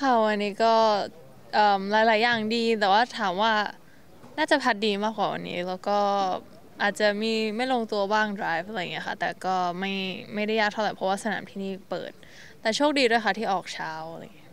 ค่ะวันนี้ก็หลาย ๆ อย่างดีแต่ว่าถามว่าน่าจะพัดดีมากกว่าวันนี้แล้วก็อาจจะมีไม่ลงตัวบ้าง drive อะไรอย่างเงี้ยค่ะแต่ก็ไม่ไม่ได้ยากเท่าไหร่เพราะว่าสนามที่นี่เปิด แต่โชคดีด้วยค่ะที่ออกเช้าอะไรอย่างเงี้ย